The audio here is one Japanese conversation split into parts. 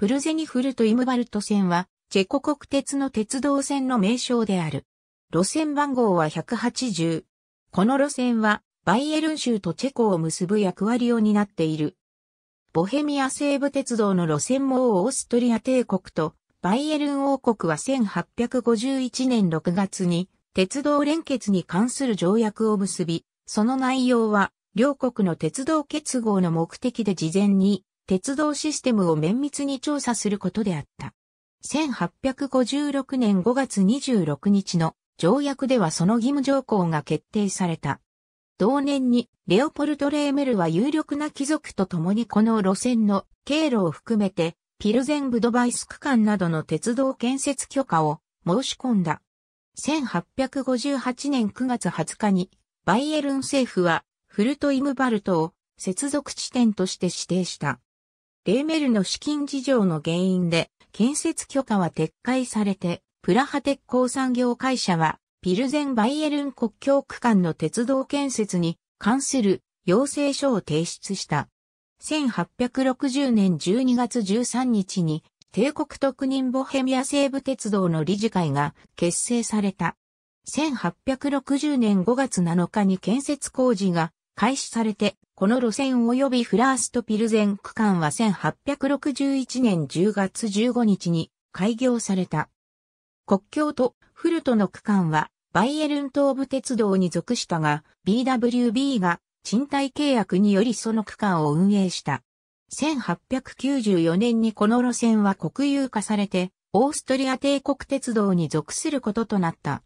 プルゼニフルト・イムバルト線は、チェコ国鉄の鉄道線の名称である。路線番号は180。この路線は、バイエルン州とチェコを結ぶ役割を担っている。ボヘミア西部鉄道の路線もオーストリア帝国とバイエルン王国は1851年6月に鉄道連結に関する条約を結び、その内容は両国の鉄道結合の目的で事前に鉄道システムを綿密に調査することであった。1856年5月26日の条約ではその義務条項が決定された。同年にレオポルト・レーメルは有力な貴族と共にこの路線の経路を含めてピルゼンブドバイス区間などの鉄道建設許可を申し込んだ。1858年9月20日にバイエルン政府はフルトイムバルトを接続地点として指定した。レーメルの資金事情の原因で、建設許可は撤回されて、プラハ鉄鋼産業会社は、ピルゼン・バイエルン国境区間の鉄道建設に関する要請書を提出した。1860年12月13日に、帝国特任ボヘミア西部鉄道の理事会が結成された。1860年5月7日に建設工事が開始されて、この路線及びフラーストピルゼン区間は1861年10月15日に開業された。国境とフルトの区間はバイエルン東部鉄道に属したが BWB が賃貸契約によりその区間を運営した。1894年にこの路線は国有化されて、オーストリア帝国鉄道に属することとなった。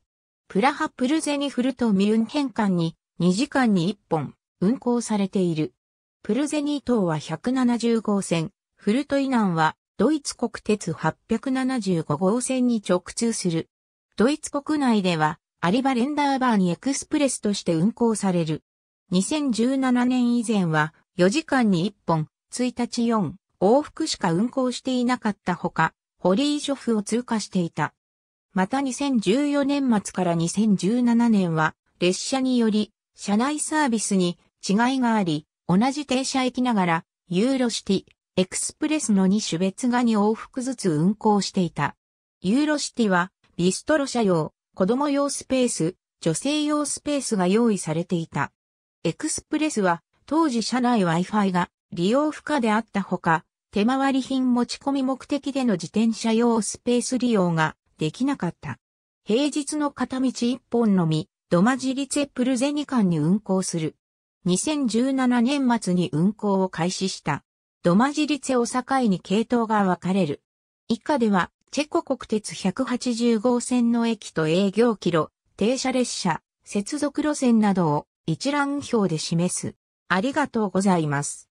プラハ・プルゼニフルト・ミュンヘン間に2時間に1本、運行されている。プルゼニー島は170号線、フルトイナンはドイツ国鉄875号線に直通する。ドイツ国内ではアリバレンダーバーにエクスプレスとして運行される。2017年以前は4時間に1本、1日4往復しか運行していなかったほか、ホリーショフを通過していた。また2014年末から2017年は列車により車内サービスに違いがあり、同じ停車駅ながら、ユーロシティ、エクスプレスの2種別が2往復ずつ運行していた。ユーロシティは、ビストロ車用、子供用スペース、女性用スペースが用意されていた。エクスプレスは、当時車内 Wi-Fi が利用不可であったほか、手回り品持ち込み目的での自転車用スペース利用ができなかった。平日の片道1本のみ、ドマジリツェプルゼニ間に運行する。2017年末に運行を開始した。ドマジリツェを境に系統が分かれる。以下では、チェコ国鉄180号線の駅と営業キロ、停車列車、接続路線などを一覧表で示す。ありがとうございます。